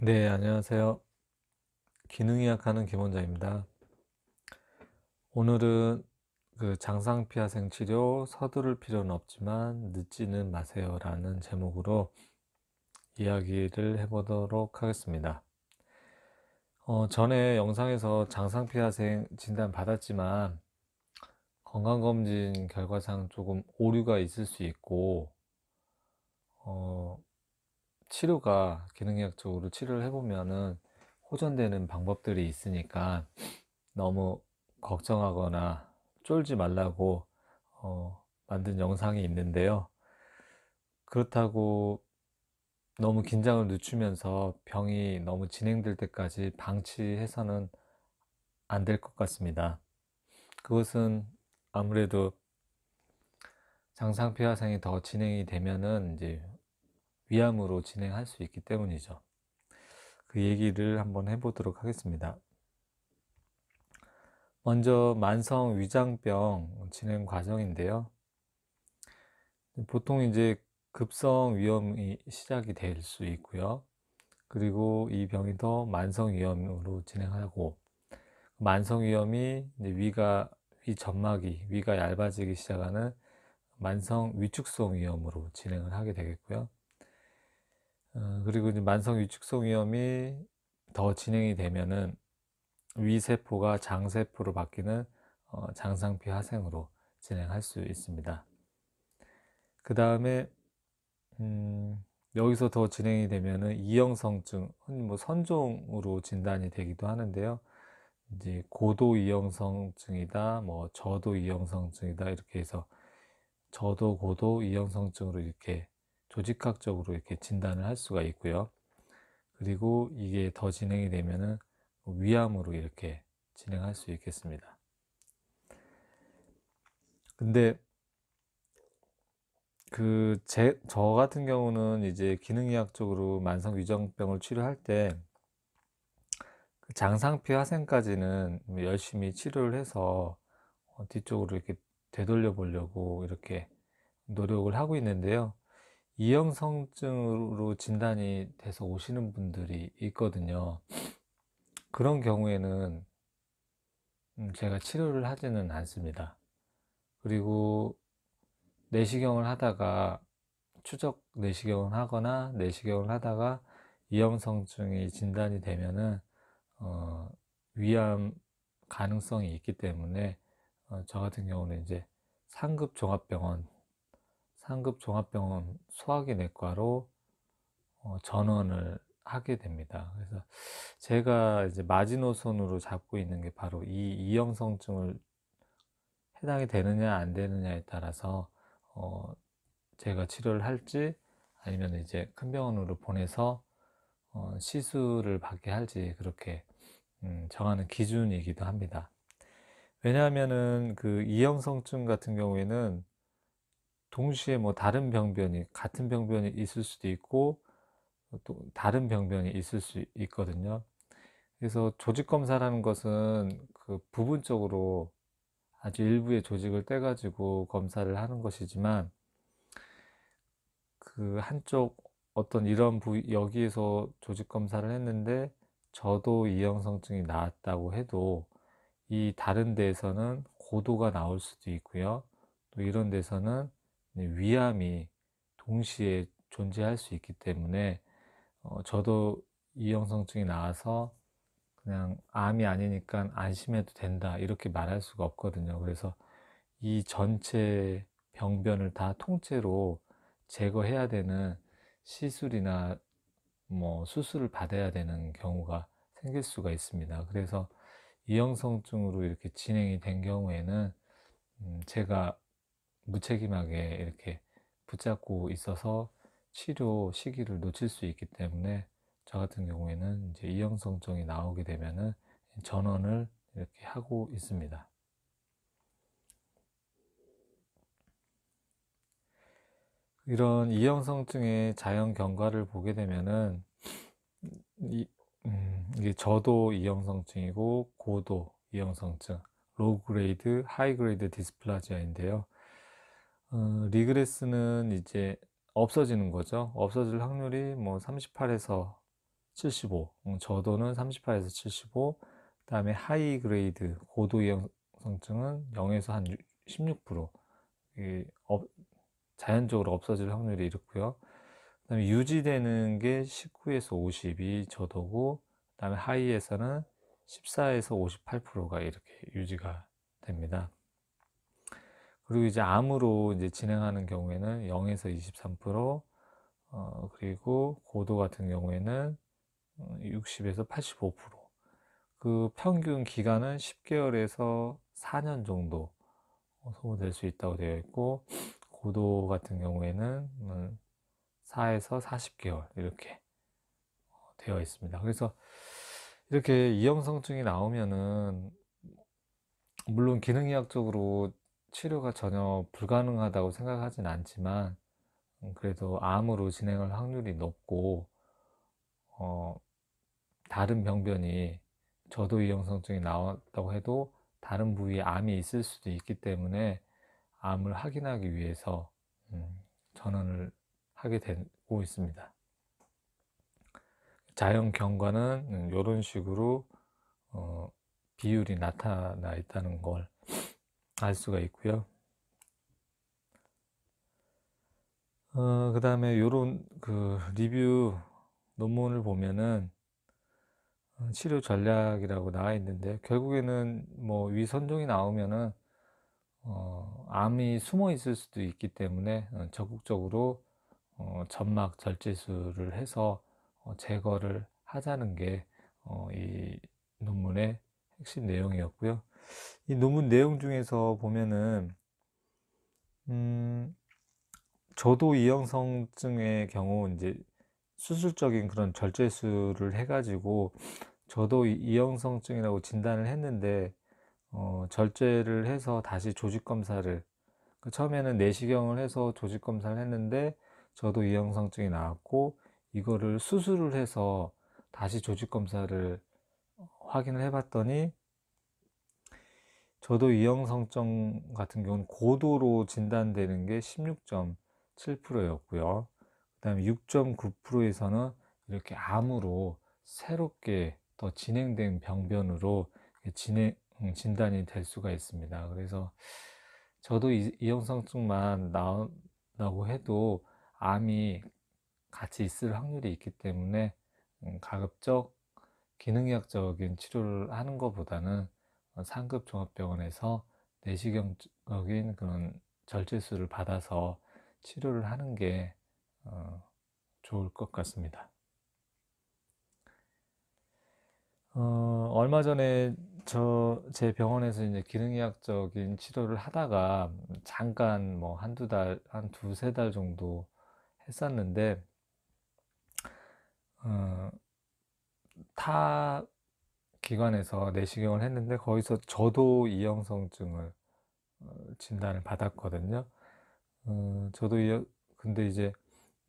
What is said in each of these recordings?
네, 안녕하세요. 기능의학 하는 김원자입니다. 오늘은 그 장상피하생 치료 서두를 필요는 없지만 늦지는 마세요 라는 제목으로 이야기를 해보도록 하겠습니다. 어, 전에 영상에서 장상피하생 진단 받았지만 건강검진 결과상 조금 오류가 있을 수 있고 어, 치료가 기능의학적으로 치료를 해보면은 호전되는 방법들이 있으니까 너무 걱정하거나 쫄지 말라고 어, 만든 영상이 있는데요. 그렇다고 너무 긴장을 늦추면서 병이 너무 진행될 때까지 방치해서는 안 될 것 같습니다. 그것은 아무래도 장상피화상이더 진행이 되면은 이제 위암으로 진행할 수 있기 때문이죠. 그 얘기를 한번 해보도록 하겠습니다. 먼저 만성 위장병 진행 과정인데요. 보통 이제 급성 위염이 시작이 될 수 있고요. 그리고 이 병이 더 만성 위염으로 진행하고 만성 위염이 위가 위 점막이 위가 얇아지기 시작하는 만성 위축성 위염으로 진행을 하게 되겠고요. 어, 그리고 이제 만성 위축성 위염이 더 진행이 되면은 위세포가 장세포로 바뀌는 어, 장상피 하생으로 진행할 수 있습니다. 그 다음에 음, 여기서 더 진행이 되면은 이형성증, 뭐 선종으로 진단이 되기도 하는데요. 이제 고도 이형성증이다, 뭐 저도 이형성증이다 이렇게 해서 저도 고도 이형성증으로 이렇게 조직학적으로 이렇게 진단을 할 수가 있고요. 그리고 이게 더 진행이 되면은 위암으로 이렇게 진행할 수 있겠습니다. 근데 그제저 같은 경우는 이제 기능의학적으로 만성 위정병을 치료할 때 그 장상피 화생까지는 열심히 치료를 해서 어, 뒤쪽으로 이렇게 되돌려 보려고 이렇게 노력을 하고 있는데요. 이형성증으로 진단이 돼서 오시는 분들이 있거든요. 그런 경우에는 음, 제가 치료를 하지는 않습니다. 그리고 내시경을 하다가 추적 내시경을 하거나 내시경을 하다가 이형성증이 진단이 되면은 어, 위암 가능성이 있기 때문에 어, 저 같은 경우는 이제 상급 종합병원 상급 종합병원 소화기내과로 어, 전원을 하게 됩니다. 그래서 제가 이제 마지노선으로 잡고 있는 게 바로 이 이형성증을 해당이 되느냐 안 되느냐에 따라서 어, 제가 치료를 할지 아니면 이제 큰 병원으로 보내서 어, 시술을 받게 할지 그렇게 음, 정하는 기준이기도 합니다. 왜냐하면은 그 이형성증 같은 경우에는 동시에 뭐 다른 병변이 같은 병변이 있을 수도 있고 또 다른 병변이 있을 수 있거든요. 그래서 조직 검사라는 것은 그 부분적으로 아주 일부의 조직을 떼가지고 검사를 하는 것이지만 그 한쪽 어떤 이런 부위 여기에서 조직 검사를 했는데 저도 이형성증이 나왔다고 해도 이 다른 데에서는 고도가 나올 수도 있고요. 또 이런 데서는 네, 위암이 동시에 존재할 수 있기 때문에 어, 저도 이형성증이 나와서 그냥 암이 아니니까 안심해도 된다 이렇게 말할 수가 없거든요. 그래서 이 전체 병변을 다 통째로 제거해야 되는 시술이나 뭐 수술을 받아야 되는 경우가 생길 수가 있습니다. 그래서 이형성증으로 이렇게 진행이 된 경우에는 음, 제가 무책임하게 이렇게 붙잡고 있어서 치료 시기를 놓칠 수 있기 때문에 저 같은 경우에는 이제 이형성증이 나오게 되면은 전원을 이렇게 하고 있습니다. 이런 이형성증의 자연 경과를 보게 되면은 이, 음, 이게 저도 이형성증이고 고도 이형성증, 로그레이드, 하이그레이드 디스플라지아인데요. 어, 리그레스는 이제 없어지는 거죠. 없어질 확률이 뭐 38에서 75, 음, 저도는 38에서 75, 그다음에 하이 그레이드 고도 이형성증은 0에서 한 16%. 이게 어, 자연적으로 없어질 확률이 이렇고요. 그다음에 유지되는 게 19에서 5이 저도고, 그다음에 하이에서는 14에서 58%가 이렇게 유지가 됩니다. 그리고 이제 암으로 이제 진행하는 경우에는 0에서 23%, 어, 그리고 고도 같은 경우에는 60에서 어, 85%. 그 평균 기간은 10개월에서 4년 정도 어, 소모될 수 있다고 되어 있고, 고도 같은 경우에는 4에서 어, 40개월 이렇게 되어 있습니다. 그래서 이렇게 이형성증이 나오면은 물론 기능의학적으로 치료가 전혀 불가능하다고 생각하진 않지만 음, 그래도 암으로 진행할 확률이 높고 어, 다른 병변이 저도 이형성증이 나왔다고 해도 다른 부위에 암이 있을 수도 있기 때문에 암을 확인하기 위해서 음, 전원을 하게 되고 있습니다. 자연 경과는 이런 음, 식으로 어, 비율이 나타나 있다는 걸알 수가 있고요. 어, 그 다음에 요런 그 리뷰 논문을 보면은 어, 치료 전략이라고 나와 있는데 결국에는 뭐 위선종이 나오면은 어, 암이 숨어 있을 수도 있기 때문에 어, 적극적으로 어, 점막 절제술을 해서 어, 제거를 하자는 게이 어, 논문의 핵심 내용이었고요. 이 논문 내용 중에서 보면은 음, 저도 이형성증의 경우 이제 수술적인 그런 절제술을 해가지고 저도 이형성증이라고 진단을 했는데 어, 절제를 해서 다시 조직 검사를 그 처음에는 내시경을 해서 조직 검사를 했는데 저도 이형성증이 나왔고 이거를 수술을 해서 다시 조직 검사를 확인을 해봤더니 저도 이형성증 같은 경우는 고도로 진단되는 게 16.7%였고요. 그 다음에 6.9%에서는 이렇게 암으로 새롭게 더 진행된 병변으로 진행, 음, 진단이 될 수가 있습니다. 그래서 저도 이형성증만 나온다고 해도 암이 같이 있을 확률이 있기 때문에 음, 가급적 기능의학적인 치료를 하는 것보다는 어, 상급 종합병원에서 내시경적인 그런 절제술을 받아서 치료를 하는 게 어, 좋을 것 같습니다. 어, 얼마 전에 저 제 병원에서 이제 기능의학적인 치료를 하다가 잠깐 뭐 한두 달, 한 두 세 달 정도 했었는데 어, 타 기관에서 내시경을 했는데 거기서 저도 이형성증을 어, 진단을 받았거든요. 음, 저도 이, 근데 이제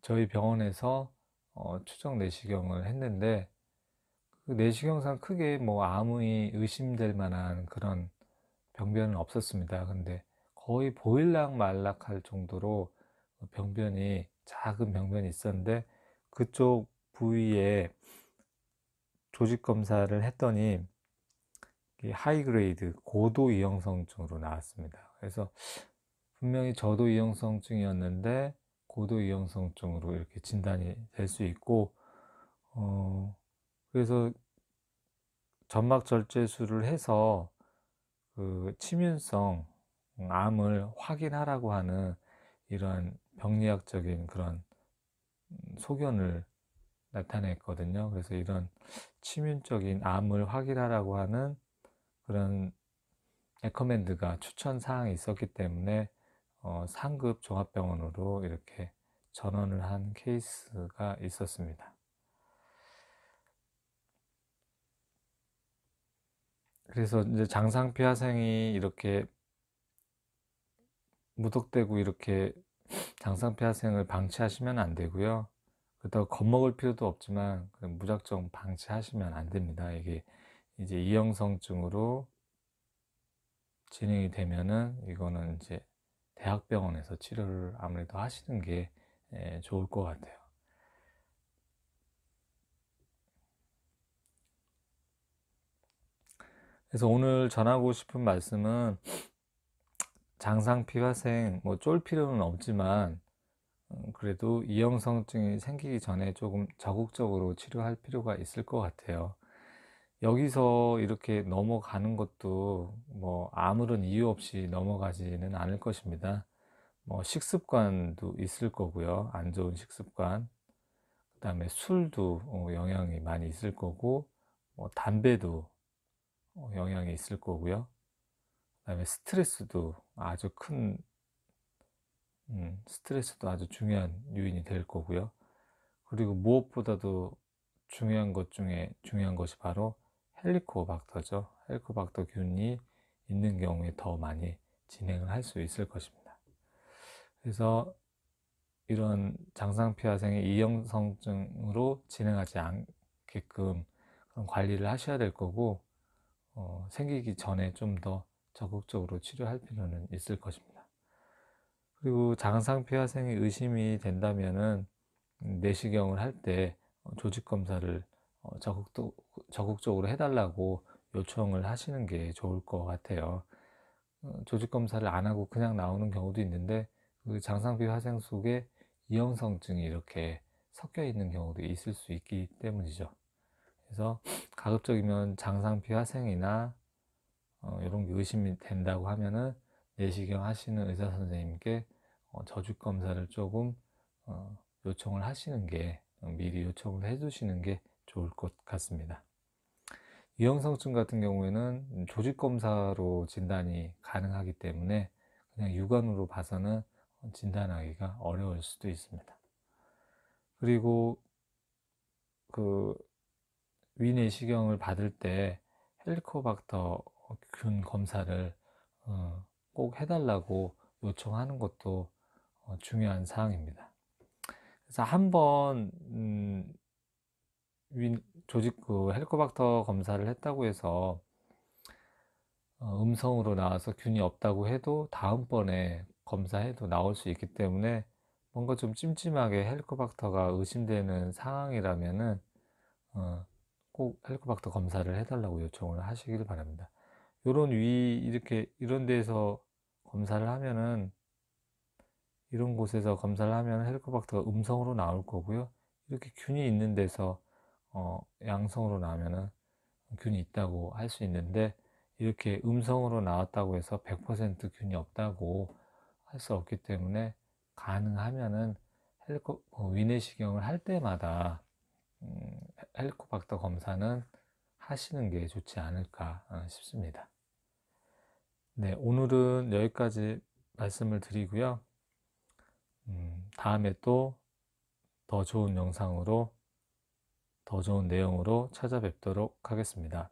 저희 병원에서 어, 추정 내시경을 했는데 그 내시경상 크게 뭐아무 의심될 만한 그런 병변은 없었습니다. 근데 거의 보일락 말락할 정도로 병변이 작은 병변이 있었는데 그쪽 부위에 조직 검사를 했더니 하이그레이드 고도 이형성증으로 나왔습니다. 그래서 분명히 저도 이형성증이었는데 고도 이형성증으로 이렇게 진단이 될 수 있고 어 그래서 점막 절제술을 해서 그치면성 암을 확인하라고 하는 이런 병리학적인 그런 소견을 나타냈거든요. 그래서 이런 치명적인 암을 확인하라고 하는 그런 에커맨드가 추천 사항이 있었기 때문에 어, 상급 종합병원으로 이렇게 전원을 한 케이스가 있었습니다. 그래서 이제 장상피 하생이 이렇게 무독되고 이렇게 장상피 하생을 방치하시면 안 되고요. 그렇다고 겁먹을 필요도 없지만 무작정 방치하시면 안 됩니다. 이게 이제 이형성증으로 진행이 되면은 이거는 이제 대학병원에서 치료를 아무래도 하시는 게 예, 좋을 것 같아요. 그래서 오늘 전하고 싶은 말씀은 장상피 화생 뭐 쫄 필요는 없지만 어, 그래도 이형성증이 생기기 전에 조금 적극적으로 치료할 필요가 있을 것 같아요. 여기서 이렇게 넘어가는 것도 뭐 아무런 이유 없이 넘어가지는 않을 것입니다. 뭐 식습관도 있을 거고요. 안 좋은 식습관. 그 다음에 술도 어, 영향이 많이 있을 거고, 뭐 담배도 어, 영향이 있을 거고요. 그 다음에 스트레스도 아주 큰 음, 스트레스도 아주 중요한 요인이 될 거고요. 그리고 무엇보다도 중요한 것 중에 중요한 것이 바로 헬리코박터죠. 헬리코박터 균이 있는 경우에 더 많이 진행을 할 수 있을 것입니다. 그래서 이런 장상피화생의 이형성증으로 진행하지 않게끔 관리를 하셔야 될 거고 어, 생기기 전에 좀 더 적극적으로 치료할 필요는 있을 것입니다. 그리고 장상피 화생이 의심이 된다면은 내시경을 할때 어, 조직 검사를 어, 적극도, 적극적으로 해달라고 요청을 하시는 게 좋을 것 같아요. 어, 조직 검사를 안 하고 그냥 나오는 경우도 있는데 그 장상피 화생 속에 이형성증이 이렇게 섞여 있는 경우도 있을 수 있기 때문이죠. 그래서 가급적이면 장상피 화생이나 어, 이런 게 의심이 된다고 하면은 내시경 하시는 의사 선생님께 어, 저축 검사를 조금 어, 요청을 하시는 게 미리 요청을 해 주시는 게 좋을 것 같습니다. 유형성증 같은 경우에는 조직 검사로 진단이 가능하기 때문에 그냥 육안으로 봐서는 진단하기가 어려울 수도 있습니다. 그리고 그 위내시경을 받을 때 헬리코박터 균 검사를 어, 꼭 해달라고 요청하는 것도 어, 중요한 사항입니다. 그래서 한번 음, 조직 그 헬코박터 검사를 했다고 해서 어, 음성으로 나와서 균이 없다고 해도 다음번에 검사해도 나올 수 있기 때문에 뭔가 좀 찜찜하게 헬코박터가 의심되는 상황이라면은 어, 꼭 헬코박터 검사를 해달라고 요청을 하시길 바랍니다. 이런 위 이렇게 이런 데서 검사를 하면은 이런 곳에서 검사를 하면 헬리코박터가 음성으로 나올 거고요. 이렇게 균이 있는 데서 어, 양성으로 나면은 균이 있다고 할 수 있는데 이렇게 음성으로 나왔다고 해서 100% 균이 없다고 할 수 없기 때문에 가능하면은 헬리코 어, 위내시경을 할 때마다 음, 헬리코박터 검사는 하시는 게 좋지 않을까 어, 싶습니다. 네, 오늘은 여기까지 말씀을 드리고요. 음, 다음에 또 더 좋은 영상으로, 더 좋은 내용으로 찾아뵙도록 하겠습니다.